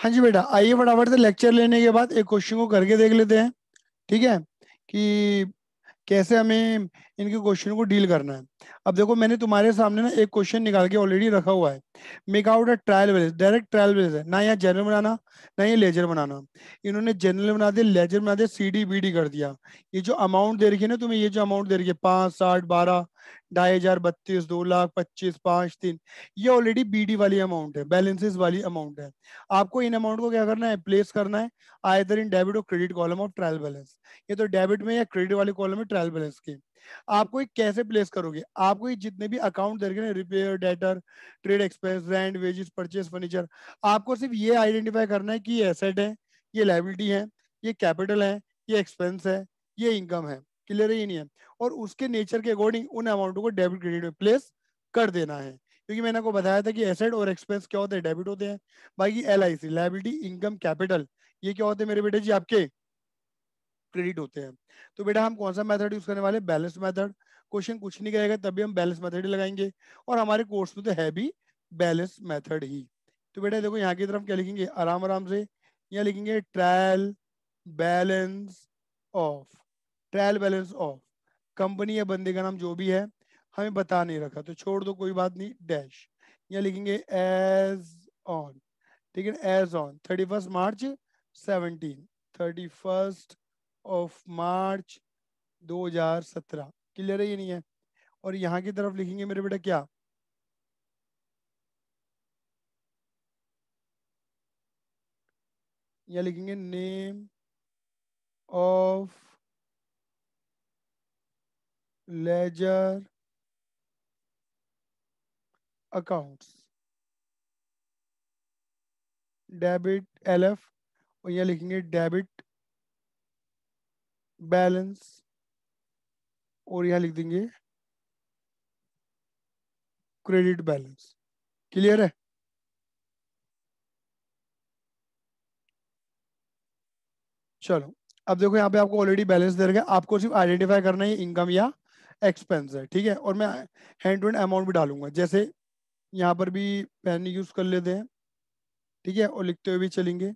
हाँ जी बेटा आइए फटाफट से लेक्चर लेने के बाद एक क्वेश्चन को करके देख लेते हैं ठीक है कि कैसे हमें इनके क्वेश्चन को डील करना है अब देखो मैंने तुम्हारे सामने ना एक क्वेश्चन निकाल के ऑलरेडी रखा हुआ है make out a trial base direct trial base है ना यहाँ जनरल बनाना ना ये लेजर बनाना इन्होंने जनरल बना दिया लेजर बना दिया सी डी बी डी कर दिया ये जो अमाउंट दे रखी है ना तुम्हें ये जो अमाउंट दे रखी है पाँच साठ बारह ढाई हजार बत्तीस दो लाख पच्चीस पाँच तीन ये ऑलरेडी बीडी वाली अमाउंट है बैलेंसेज वाली अमाउंट है आपको इन अमाउंट को क्या करना है प्लेस करना है आयदर इन डेबिट और credit column of trial balance ये तो डेबिट में या क्रेडिट वाले कॉलम में ट्रायल बैलेंस की आपको ये कैसे प्लेस करोगे आपको ये जितने भी अकाउंट दे रखे repair debtor trade expense rent wages purchase furniture आपको सिर्फ ये आइडेंटिफाई करना है कि ये एसेट है ये लाइबिलिटी है ये कैपिटल है ये एक्सपेंस है ये इनकम है क्लियर ही नहीं है और उसके नेचर के अकॉर्डिंग उन अमाउंट को डेबिट क्रेडिट में प्लेस कर देना है क्योंकि मैंने आपको बताया था कि एसेट और एक्सपेंस क्या होते हैं डेबिट होते हैं बाकी L I C income capital ये क्या होते हैं मेरे बेटे जी आपके क्रेडिट होते हैं तो बेटा हम कौन सा मेथड यूज करने वाले बैलेंस मेथड क्वेश्चन कुछ नहीं कहेगा तभी हम बैलेंस मेथड ही लगाएंगे और हमारे कोर्स में तो है भी बैलेंस मेथड ही तो बेटा देखो यहाँ की तरफ क्या लिखेंगे आराम आराम से यहाँ लिखेंगे trial balance of trial balance of company या बंदे का नाम जो भी है हमें बता नहीं रखा तो छोड़ दो कोई बात नहीं डैश यहाँ लिखेंगे एज ऑन ठीक है as on thirty first March seventeen thirty first of March 2017 clear है ये नहीं है और यहाँ की तरफ लिखेंगे मेरे बेटा क्या या लिखेंगे name of ledger accounts debit LF और यहाँ लिखेंगे डेबिट बैलेंस और यहां लिख देंगे क्रेडिट बैलेंस क्लियर है चलो अब देखो यहाँ पे आपको ऑलरेडी बैलेंस दे रखा है आपको सिर्फ आइडेंटिफाई करना है इनकम या एक्सपेंस है ठीक है और मैं हैंड टू हैंड अमाउंट भी डालूंगा जैसे यहाँ पर भी पेन यूज कर लेते हैं ठीक है और लिखते हुए भी चलेंगे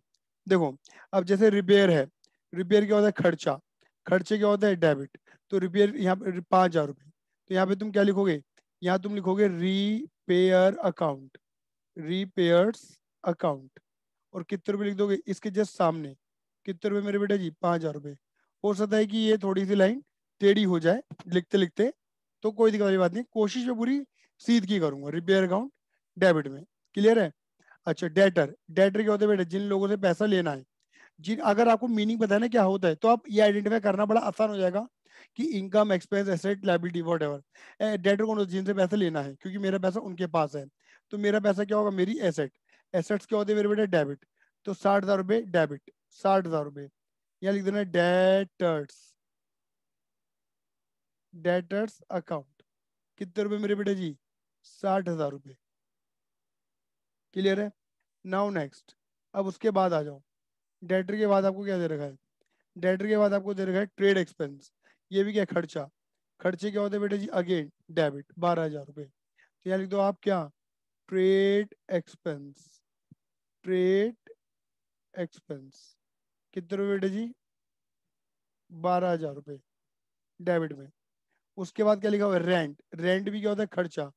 देखो अब जैसे रिपेयर है रिपेयर क्या होता है खर्चा खर्चे क्या होता है डेबिट तो रिपेयर यहाँ पे पाँच हजार रुपये तो यहाँ पे तुम क्या लिखोगे यहाँ तुम लिखोगे रीपेयर अकाउंट रीपेयर्स अकाउंट और कितने रुपए लिख दोगे इसके जस्ट सामने कितने रुपए मेरे बेटा जी पाँच हजार रुपये हो सकता है कि ये थोड़ी सी लाइन टेढ़ी हो जाए लिखते लिखते तो कोई दिक्कत वाली बात नहीं कोशिश में पूरी सीध की करूंगा रिपेयर अकाउंट डेबिट में क्लियर है अच्छा डेटर डेटर क्या होता है बेटा जिन लोगों से पैसा लेना है जिन अगर आपको मीनिंग पता है क्या होता है तो आप ये आइडेंटिफाई करना बड़ा आसान हो जाएगा कि income expense asset liability whatever debtor कौन जिनसे पैसा लेना है क्योंकि मेरा पैसा उनके पास है तो मेरा पैसा क्या होगा मेरी एसेट एसेट्स क्या होते हैं मेरे बेटे डेबिट तो साठ हजार रुपये डेबिट साठ हजार रुपये यहाँ लिख देना डेटर्स डेटर्स अकाउंट कितने रुपए मेरे बेटे जी साठ हजार रुपये क्लियर है नाउ नेक्स्ट अब उसके बाद आ जाओ डेटर के बाद आपको क्या दे रखा है डेटर के बाद आपको दे रखा है ट्रेड एक्सपेंस ये भी क्या खर्चा खर्चे क्या होते हैं बेटा जी अगेन डेबिट बारह हजार रुपये तो यहाँ लिख दो आप क्या ट्रेड एक्सपेंस ट्रेड एक्सपेंस कितने रुपये बेटा जी बारह हजार रुपये डेबिट में उसके बाद क्या लिखा हुआ है रेंट रेंट भी क्या होता है खर्चा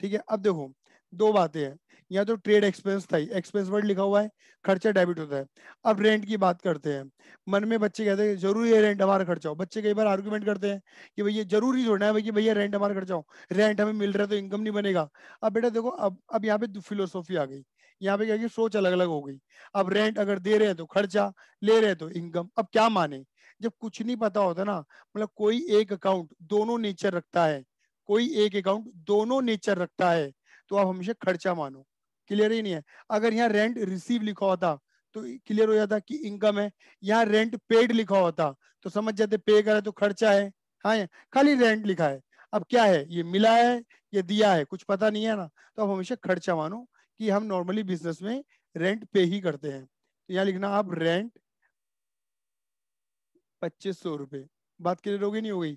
ठीक है अब देखो दो बातें हैं या तो ट्रेड एक्सपेंस था एक्सपेंस वर्ड लिखा हुआ है खर्चा डेबिट होता है अब रेंट की बात करते हैं मन में बच्चे कहते हैं जरूरी है रेंट हमारा खर्चा हो बच्चे कई बार आर्गुमेंट करते हैं कि भैया जरूरी जोड़ना है भाई भैया रेंट हमारा खर्चा हो रेंट हमें मिल रहा है तो इनकम नहीं बनेगा अब बेटा देखो अब अब यहाँ पे फिलोसॉफी आ गई यहाँ पे क्या कि सोच अलग अलग हो गई अब रेंट अगर दे रहे हैं तो खर्चा ले रहे हैं तो इनकम अब क्या माने जब कुछ नहीं पता होता ना मतलब कोई एक अकाउंट दोनों नेचर रखता है कोई एक अकाउंट दोनों नेचर रखता है तो आप हमेशा खर्चा मानो क्लियर ही नहीं है अगर यहाँ रेंट रिसीव लिखा होता तो क्लियर हो जाता कि इनकम है यहाँ रेंट पेड लिखा होता तो समझ जाते पे करे तो खर्चा है हाँ खाली रेंट लिखा है अब क्या है ये मिला है ये दिया है कुछ पता नहीं है ना तो आप हमेशा खर्चा मानो कि हम नॉर्मली बिजनेस में रेंट पे ही करते हैं तो यहाँ लिखना आप रेंट पच्चीस सौ रुपए बात क्लियर होगी नहीं हो गई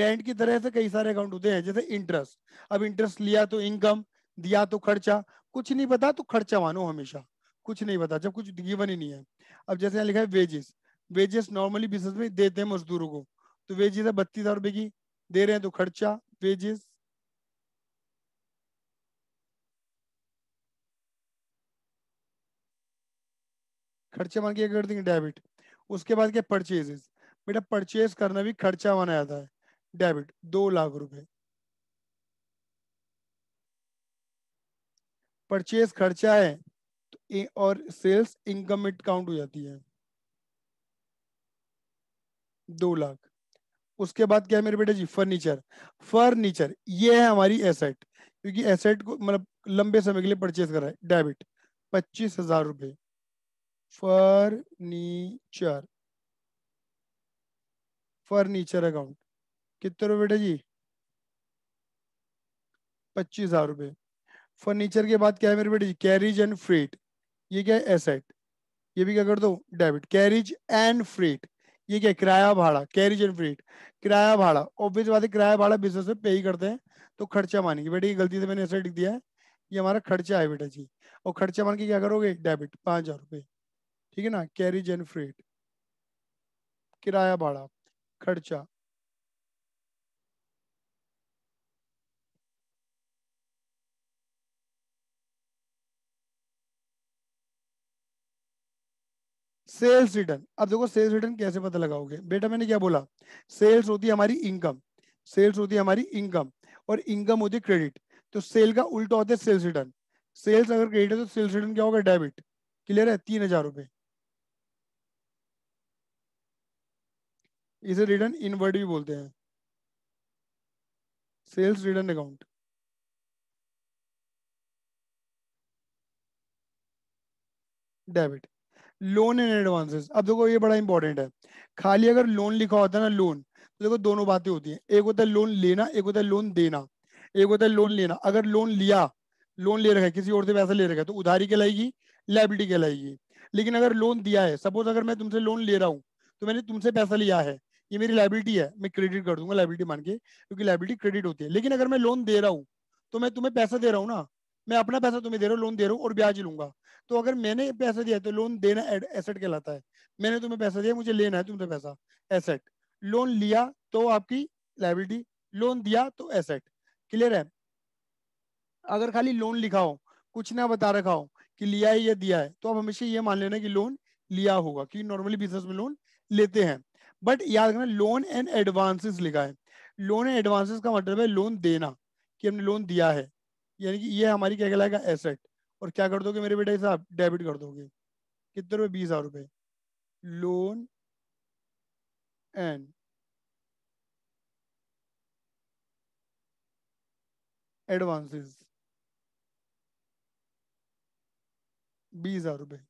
रेंट की तरह से कई सारे अकाउंट होते हैं जैसे इंटरेस्ट अब इंटरेस्ट लिया तो इनकम दिया तो खर्चा कुछ नहीं पता तो खर्चा मानो हमेशा कुछ नहीं पता जब कुछ गिवन ही नहीं है अब जैसे यहाँ लिखा है वेजेस वेजेस नॉर्मली बिजनेस में देते हैं मजदूरों को तो वेजेस है बत्तीस हजार रुपए की दे रहे हैं तो खर्चा वेजेस खर्चा मान के कर देंगे डेबिट उसके बाद क्या परचेजेस बेटा परचेज करना भी खर्चा माना जाता है डेबिट दो लाख रुपए परचेज खर्चा है तो और सेल्स इनकम इट काउंट हो जाती है दो लाख उसके बाद क्या है मेरे बेटा जी फर्नीचर फर्नीचर ये है हमारी एसेट क्योंकि एसेट को मतलब लंबे समय के लिए परचेज करा है डेबिट पच्चीस हजार रुपये फर्नीचर फर्नीचर अकाउंट कितने रुपये बेटा जी पच्चीस हजार रुपये फर्नीचर के बाद क्या है मेरे बेटे कैरिज एंड फ्रीट ये क्या है एसेट ये भी क्या कर दो डेबिट कैरिज एंड फ्रीट ये क्या किराया भाड़ा कैरिज एंड फ्रीट किराया भाड़ा ऑब्वियस बात है किराया भाड़ा बिजनेस में पे ही करते हैं तो खर्चा मानेंगे बेटे ये गलती से मैंने ऐसा लिख दिया है ये हमारा खर्चा है बेटा जी और खर्चा मान के क्या करोगे डेबिट पांच हजार रुपये ठीक है ना कैरिज एंड फ्रीट किराया भाड़ा खर्चा सेल्स रिटर्न अब देखो सेल्स रिटर्न कैसे पता लगाओगे बेटा मैंने क्या बोला सेल्स होती है हमारी इनकम सेल्स होती है हमारी इनकम और इनकम होती है क्रेडिट तो सेल का उल्टा होता है सेल्स रिटर्न सेल्स अगर क्रेडिट है तो सेल्स रिटर्न क्या होगा डेबिट क्लियर है तीन हजार रुपए इसे रिटर्न इनवर्ड भी बोलते हैं sales return account debit loan in advances अब देखो ये बड़ा इंपॉर्टेंट है खाली अगर लोन लिखा होता है ना लोन तो देखो दोनों बातें होती हैं एक होता है लोन लेना एक होता है लोन देना एक होता है लोन लेना अगर लोन लिया लोन ले रखा है किसी और से पैसा ले रखा है तो उधारी कहलाएगी लाइबिलिटी कहलाएगी लेकिन अगर लोन दिया है सपोज अगर मैं तुमसे लोन ले रहा हूँ तो मैंने तुमसे पैसा लिया है ये मेरी लाइबिलिटी है मैं क्रेडिट कर दूंगा लाइबिलिटी मान के क्योंकि लाइबिलिटी क्रेडिट होती है लेकिन अगर मैं लोन दे रहा हूँ तो मैं तुम्हें पैसा दे रहा हूँ ना मैं अपना पैसा तुम्हें दे रहा हूँ लोन दे रहा हूँ और ब्याज लूंगा तो अगर मैंने पैसा दिया तो लोन देना एसेट कहलाता है मैंने तुम्हें पैसा दिया मुझे लेना है तुमसे पैसा एसेट लोन लिया तो आपकी लाइबिलिटी लोन दिया तो एसेट क्लियर है अगर खाली लोन लिखा हो कुछ ना बता रखा हो कि लिया है या दिया है तो आप हमेशा ये मान लेना कि लोन लिया होगा क्योंकि नॉर्मली बिजनेस में लोन लेते हैं बट याद रखना लोन एंड एडवांसेस लिखा है लोन एंड एडवांसेस का मतलब है लोन देना कि हमने लोन दिया है यानी कि ये हमारी क्या कहलाएगा एसेट और क्या कर दोगे मेरे बेटे साहब डेबिट कर दोगे कितने रुपए बीस हजार रुपए लोन एंड एडवांसेस बीस हजार रुपए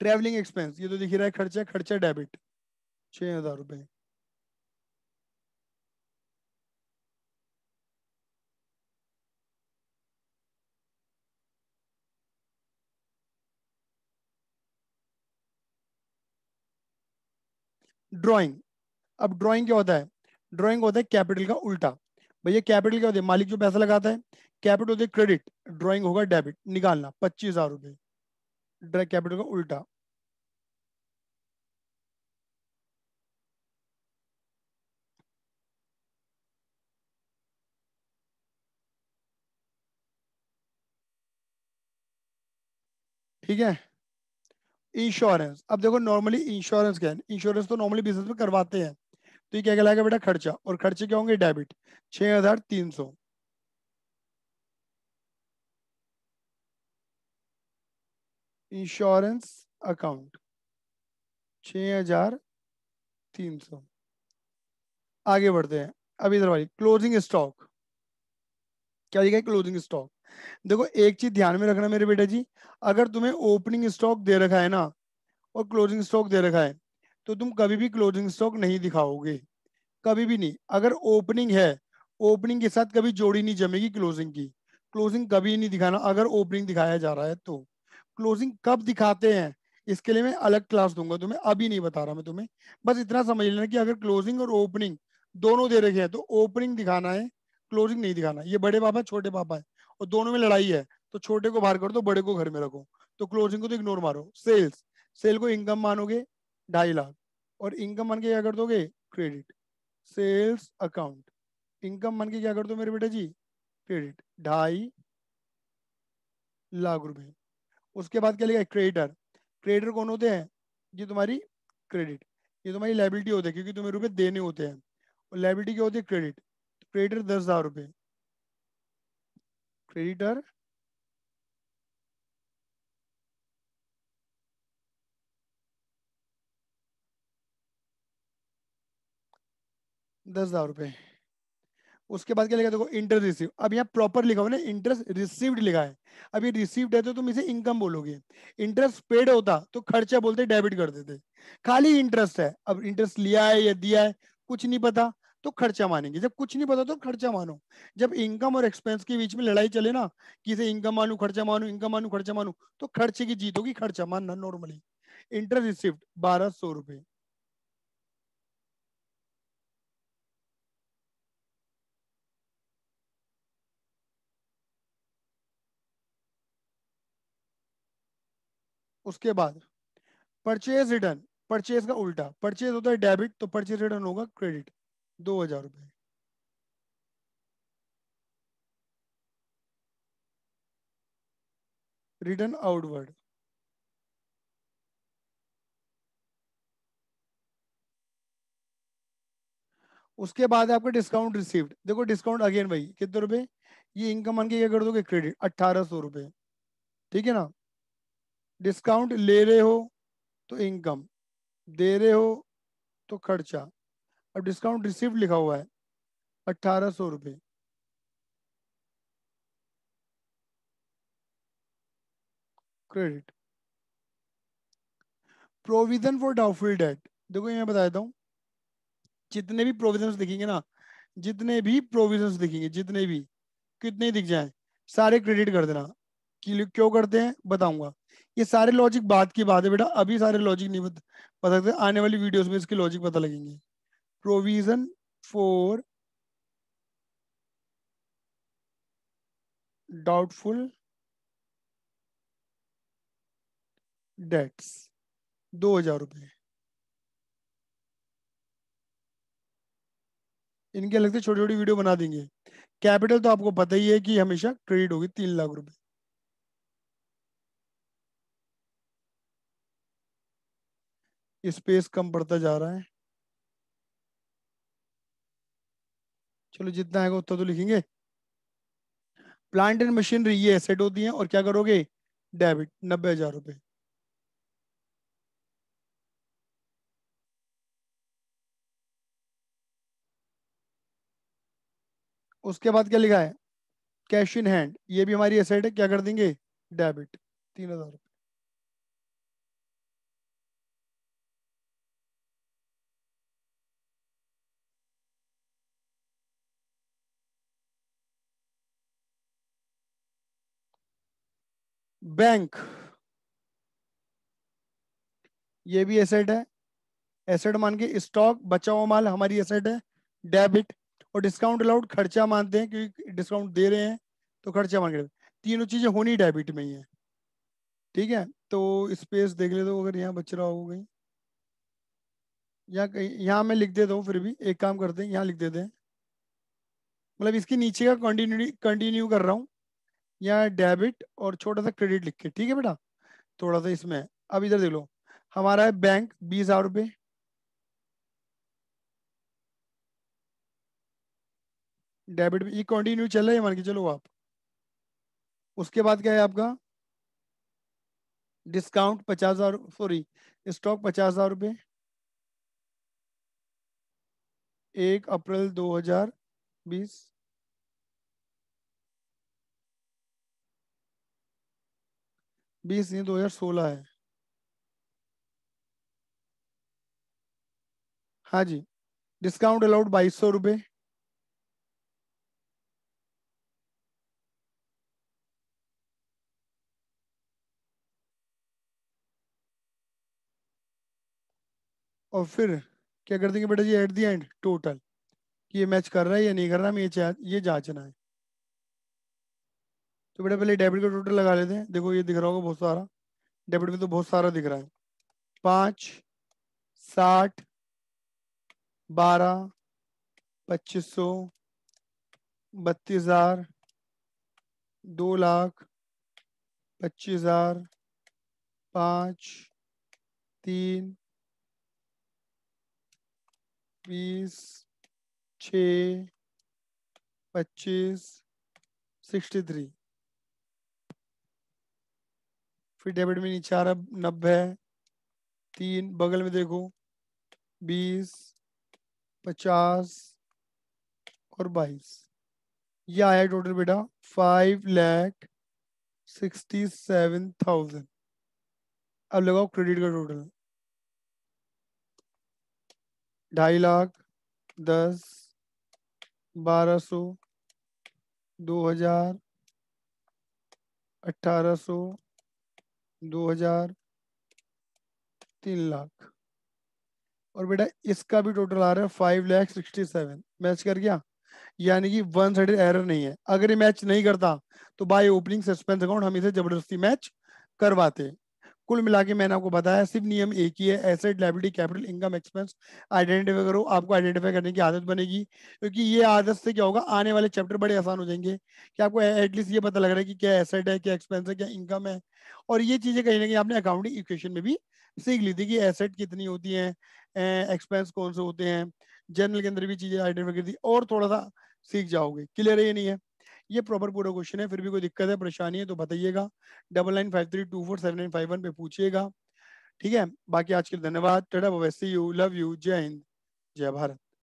ट्रेवलिंग एक्सपेंस ये तो दिख रहा है खर्चा खर्चा डेबिट छह हजार रुपए ड्रॉइंग अब ड्रॉइंग क्या होता है ड्रॉइंग होता है कैपिटल का उल्टा भैया कैपिटल क्या होता है मालिक जो पैसा लगाता है कैपिटल होता है क्रेडिट ड्रॉइंग होगा डेबिट निकालना पच्चीस हजार रुपये कैपिटल का उल्टा ठीक है इंश्योरेंस अब देखो नॉर्मली इंश्योरेंस क्या है इंश्योरेंस तो नॉर्मली बिजनेस में करवाते हैं तो ये क्या कहलाएगा बेटा खर्चा और खर्चे क्या होंगे डेबिट छह हजार तीन सौ इंश्योरेंस अकाउंट छह हजार तीन सौ आगे बढ़ते हैं अब इधर वाली क्लोजिंग स्टॉक क्या लिखा है क्लोजिंग स्टॉक देखो एक चीज ध्यान में रखना मेरे बेटा जी अगर तुम्हें ओपनिंग स्टॉक दे रखा है ना और क्लोजिंग स्टॉक दे रखा है तो तुम कभी भी क्लोजिंग स्टॉक नहीं दिखाओगे कभी भी नहीं अगर ओपनिंग है ओपनिंग के साथ कभी जोड़ी नहीं जमेगी क्लोजिंग की क्लोजिंग कभी नहीं दिखाना अगर ओपनिंग दिखाया जा रहा है तो क्लोजिंग कब दिखाते हैं इसके लिए मैं अलग क्लास दूंगा तुम्हें अभी नहीं बता रहा मैं तुम्हें बस इतना समझ लेना कि अगर क्लोजिंग और ओपनिंग दोनों दे रखे हैं तो ओपनिंग दिखाना है क्लोजिंग नहीं दिखाना ये बड़े पापा छोटे पापा है और दोनों में लड़ाई है तो छोटे को बाहर कर दो बड़े को घर में रखो तो क्लोजिंग को तो इग्नोर मारो सेल्स सेल को इनकम मानोगे ढाई लाख और इनकम मान के क्या कर दोगे क्रेडिट सेल्स अकाउंट इनकम मान के क्या कर दो मेरे बेटे जी क्रेडिट ढाई लाख रुपए उसके बाद क्या लिखा है क्रेडिटर क्रेडिटर कौन होते हैं ये तुम्हारी क्रेडिट ये तुम्हारी लाइबिलिटी होती है क्योंकि तुम्हें रुपए देने होते हैं और लाइबिलिटी क्या होती है क्रेडिट क्रेडिटर दस हजार रुपये creditor दस हजार रुपए उसके बाद क्या लिखा देखो इंटरेस्ट रिसीव अब यहाँ प्रॉपर लिखा हो ना इंटरेस्ट रिसीव्ड लिखा है अब ये रिसीव्ड है तो तुम इसे इनकम बोलोगे इंटरेस्ट पेड होता तो खर्चा बोलते डेबिट कर देते खाली इंटरेस्ट है अब इंटरेस्ट लिया है या दिया है कुछ नहीं पता तो खर्चा मानेंगे जब कुछ नहीं पता तो खर्चा मानो जब इनकम और एक्सपेंस के बीच में लड़ाई चले ना कि इसे इनकम मानू खर्चा मानू इनकम मानू खर्चा मानू तो खर्चे की जीत होगी खर्चा मानना नॉर्मली इंटरेस्ट रिसिप्ट बारह सौ रुपए उसके बाद परचेज रिटर्न परचेज का उल्टा परचेज होता है डेबिट तो परचेज रिटर्न होगा क्रेडिट दो हजार रुपये रिटर्न आउटवर्ड उसके बाद आपका डिस्काउंट रिसीव्ड देखो डिस्काउंट अगेन भाई कितने रुपए ये इनकम मान के क्या कर दोगे क्रेडिट अट्ठारह सौ रुपये ठीक है ना डिस्काउंट ले रहे हो तो इनकम दे रहे हो तो खर्चा और डिस्काउंट रिसिप्ट लिखा हुआ है अट्ठारह सौ रुपये credit provision for doubtful debt देखो ये मैं बता देता हूँ जितने भी प्रोविजन दिखेंगे ना जितने भी प्रोविजन दिखेंगे जितने भी कितने दिख जाए सारे क्रेडिट कर देना क्यों करते हैं बताऊंगा ये सारे लॉजिक बात की बात है बेटा अभी सारे लॉजिक नहीं पता सकते आने वाली वीडियोस में इसके लॉजिक पता लगेंगे provision for doubtful debts दो हजार रुपये इनके अलग से छोटी छोटी वीडियो बना देंगे कैपिटल तो आपको पता ही है कि हमेशा क्रेडिट होगी तीन लाख रुपए स्पेस कम पड़ता जा रहा है चलो जितना आएगा उतना तो लिखेंगे प्लांट एंड मशीनरी ये एसेट होती है और क्या करोगे डेबिट नब्बे हजार रुपये उसके बाद क्या लिखा है कैश इन हैंड ये भी हमारी एसेट है क्या कर देंगे डेबिट तीन हजार बैंक ये भी एसेट है एसेट मान के स्टॉक बचा हुआ माल हमारी एसेट है डेबिट और डिस्काउंट अलाउड खर्चा मानते हैं क्योंकि डिस्काउंट दे रहे हैं तो खर्चा मान के तीनों चीजें होनी डेबिट में ही है ठीक है तो स्पेस देख ले दो अगर यहाँ बच रहा हो गई यहाँ यहाँ मैं लिख देता हूँ फिर भी एक काम करते हैं यहाँ लिख देते हैं मतलब इसके नीचे का कंटिन्यू कंटिन्यू कर रहा हूँ यहाँ डेबिट और छोटा सा क्रेडिट लिख के ठीक है बेटा थोड़ा सा इसमें अब इधर देख लो हमारा है बैंक बीस हजार रुपये डेबिट ये कंटिन्यू चल रहा है मान के चलो आप उसके बाद क्या है आपका डिस्काउंट पचास हजार सॉरी स्टॉक पचास हजार रुपये एक अप्रैल दो हजार बीस बीस दिन दो हजार सोलह है हाँ जी डिस्काउंट अलाउड बाईस सौ रुपये और फिर क्या कर देंगे बेटा जी एट दी एंड टोटल कि ये मैच कर रहा है या नहीं कर रहा है ये ये जांचना है तो बेटा पहले डेबिट का टोटल लगा लेते हैं देखो ये दिख रहा होगा बहुत सारा डेबिट में तो बहुत सारा दिख रहा है पाँच साठ बारह पच्चीस सौ बत्तीस हजार दो लाख पच्चीस हजार पाँच तीन बीस छ पच्चीस सिक्सटी थ्री फिर डेबिट में नीचे आ रहा है नब्बे तीन बगल में देखो बीस पचास और बाईस ये आया टोटल बेटा five lakh sixty seven thousand अब लगाओ क्रेडिट का टोटल ढाई लाख दस बारह सौ दो हजार अठारह सौ दो हजार तीन लाख और बेटा इसका भी टोटल आ रहा है five lakh sixty seven match कर गया यानी कि वन साइडेड एरर नहीं है अगर ये मैच नहीं करता तो बाय ओपनिंग सस्पेंस अकाउंट हम इसे जबरदस्ती मैच करवाते कुल मिला के मैंने आपको बताया सिर्फ नियम एक ही है asset liability capital income expense identify करो आपको आइडेंटिफाई करने की आदत बनेगी क्योंकि ये आदत से क्या होगा आने वाले चैप्टर बड़े आसान हो जाएंगे कि आपको एटलीस्ट ये पता लग रहा है कि क्या एसेट है क्या एक्सपेंस है क्या इनकम है और ये चीजें कहीं ना कहीं आपने अकाउंटिंग इक्वेशन में भी सीख ली थी कि एसेट कितनी होती है एक्सपेंस कौन से होते हैं जनरल के अंदर भी चीजें आइडेंटिफाई कर दी और थोड़ा सा सीख जाओगे क्लियर है ये नहीं है ये प्रॉपर पूरा क्वेश्चन है फिर भी कोई दिक्कत है परेशानी है तो बताइएगा double nine five three two four seven nine five one पे पूछिएगा ठीक है बाकी आज के लिए धन्यवाद वैसे यू लव यू जय हिंद जय भारत